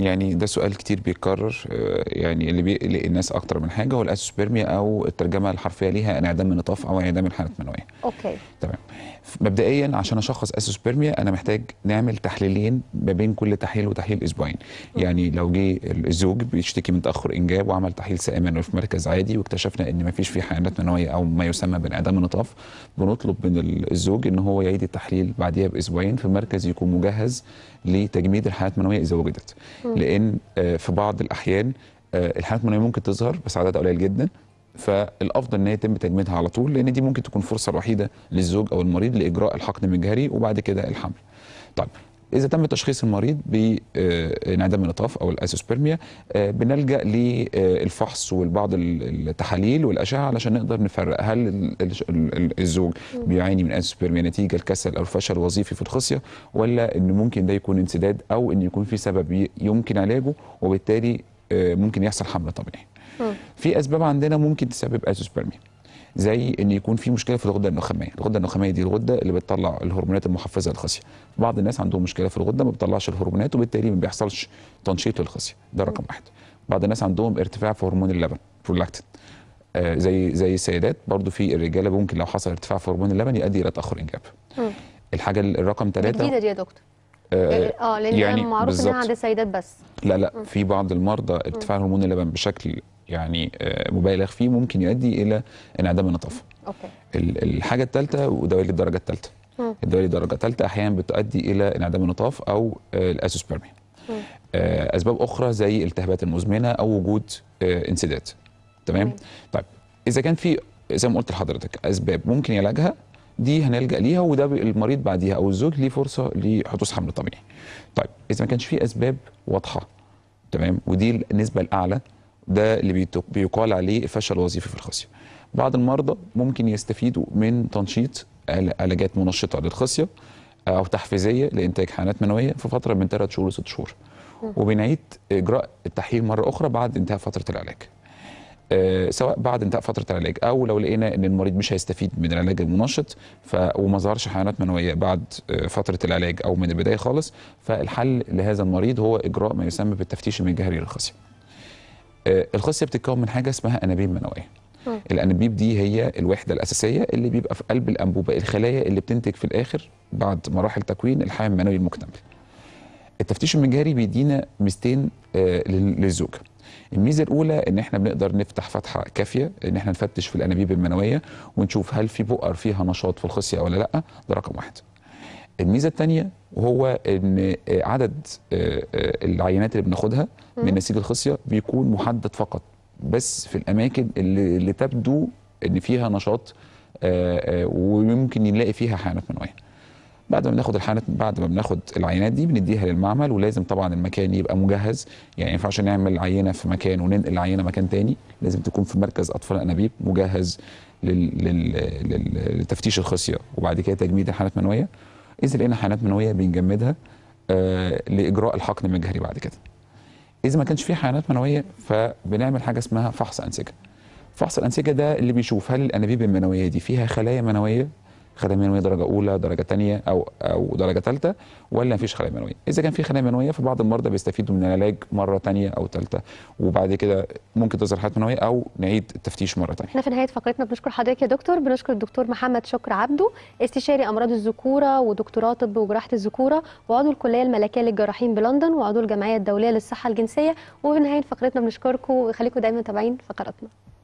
يعني ده سؤال كتير بيتكرر آه، يعني اللي بيقلق الناس اكتر من حاجه هو الاسوسبيرميا او الترجمه الحرفيه ليها انعدام النطاف او انعدام الحاله المنويه. اوكي. تمام. مبدئيا عشان اشخص اسوسبرميا انا محتاج نعمل تحليلين ما بين كل تحليل وتحليل اسبوعين. يعني لو جه الزوج بيشتكي من تاخر انجاب وعمل تحليل سائمنوي في مركز عادي واكتشفنا ان ما فيش فيه حالات منويه او ما يسمى بانعدام النطاف بنطلب من الزوج ان هو يعيد التحليل بعديها باسبوعين في مركز يكون مجهز لتجميد الحالات المنويه اذا وجدت. لان آه، في بعض الاحيان آه، الحالات المناعيه ممكن تظهر بس عدد قليل جدا فالافضل ان هي يتم تجميدها على طول لان دي ممكن تكون فرصه الوحيده للزوج او المريض لاجراء الحقن المجهري وبعد كده الحمل. طيب اذا تم تشخيص المريض بانعدام آه، النطاف او الايسوسبرميا آه، بنلجا للفحص والبعض التحاليل والاشعه علشان نقدر نفرق هل الزوج بيعاني من ايسوسبرميا نتيجه لكسل او فشل وظيفي في الخصيه ولا ان ممكن ده يكون انسداد او ان يكون في سبب يمكن علاجه وبالتالي آه، ممكن يحصل حمل طبيعي في اسباب عندنا ممكن تسبب ايسوسبرميا. زي ان يكون في مشكله في الغده النخاميه الغده النخاميه دي الغده اللي بتطلع الهرمونات المحفزه للخصيه بعض الناس عندهم مشكله في الغده ما بتطلعش الهرمونات وبالتالي ما بيحصلش تنشيط للخصيه ده رقم واحد بعض الناس عندهم ارتفاع في هرمون اللبن برولاكتين آه زي زي السيدات برضو في الرجاله ممكن لو حصل ارتفاع في هرمون اللبن يؤدي الى تاخر انجاب الحاجه الرقم ثلاثه جديده دي يا دكتور اه, يعني، آه، لان يعني معروف انها عند السيدات بس لا لا في بعض المرضى ارتفاع هرمون اللبن بشكل يعني آه، مبالغ فيه ممكن يؤدي الى انعدام النطافه اوكي. الحاجه الثالثه ودوالي الدرجه الثالثه. الدوالي الدرجه الثالثه احيانا بتؤدي الى انعدام النطاف او آه، الاسوسبرميا. آه، اسباب اخرى زي التهابات المزمنه او وجود انسداد. تمام؟ طيب اذا كان في زي ما قلت لحضرتك اسباب ممكن يعالجها دي هنلجا ليها وده المريض بعديها او الزوج ليه فرصه لحدوث حمل طبيعي. طيب اذا ما كانش في اسباب واضحه تمام ودي النسبه الاعلى ده اللي بيقال عليه فشل وظيفي في الخصيه بعض المرضى ممكن يستفيدوا من تنشيط علاجات منشطه للخصيه او تحفيزيه لانتاج حيوانات منويه في فتره من 3 شهور ل 6 شهور وبنعيد اجراء التحليل مره اخرى بعد انتهاء فتره العلاج آه، سواء بعد انتهاء فتره العلاج او لو لقينا ان المريض مش هيستفيد من العلاج المنشط ف... وما ظهرش حيوانات منويه بعد آه، فتره العلاج او من البدايه خالص فالحل لهذا المريض هو اجراء ما يسمى بالتفتيش المجهري للخصيه آه، الخصيه بتتكون من حاجه اسمها انابيب منويه الانابيب دي هي الوحده الاساسيه اللي بيبقى في قلب الانبوبه الخلايا اللي بتنتج في الاخر بعد مراحل تكوين الحيوي المنوي المكتمل التفتيش المجهري بيدينا ميزتين آه، للزوجه الميزه الاولى ان احنا بنقدر نفتح فتحه كافيه ان احنا نفتش في الانابيب المنويه ونشوف هل في بؤر فيها نشاط في الخصيه ولا لا ده رقم واحد الميزه الثانيه وهو ان آه، عدد آه، آه، العينات اللي بناخدها من نسيج الخصيه بيكون محدد فقط بس في الاماكن اللي, اللي تبدو ان فيها نشاط وممكن نلاقي فيها حيوانات منويه بعد ما بناخد الحالات بعد ما بناخد العينات دي بنديها للمعمل ولازم طبعا المكان يبقى مجهز يعني ما ينفعش نعمل عينه في مكان وننقل العينه مكان تاني لازم تكون في مركز اطفال انابيب مجهز لل... لل... لل... لتفتيش الخصيه وبعد كده تجميد الحالات المنويه اذا لقينا حيوانات منويه بنجمدها آه، لاجراء الحقن المجهري بعد كده اذا ما كانش في حيوانات منويه فبنعمل حاجه اسمها فحص انسجه فحص الانسجه ده اللي بيشوف هل الانابيب المنويه دي فيها خلايا منويه خلايا منويه درجه اولى درجه ثانيه او او درجه ثالثه ولا مفيش خلايا منويه اذا كان في خلايا منويه فبعض المرضى بيستفيدوا من العلاج مره ثانيه او ثالثه وبعد كده ممكن تظهر حالات منويه او نعيد التفتيش مره ثانيه احنا في نهايه فقرتنا بنشكر حضرتك يا دكتور بنشكر الدكتور محمد شكر عبده استشاري امراض الذكوره ودكتوراه طب وجراحه الذكوره وعضو الكليه الملكيه للجراحين بلندن وعضو الجمعيه الدوليه للصحه الجنسيه وفي نهايه فقرتنا بنشكركم وخليكم دايما متابعين فقراتنا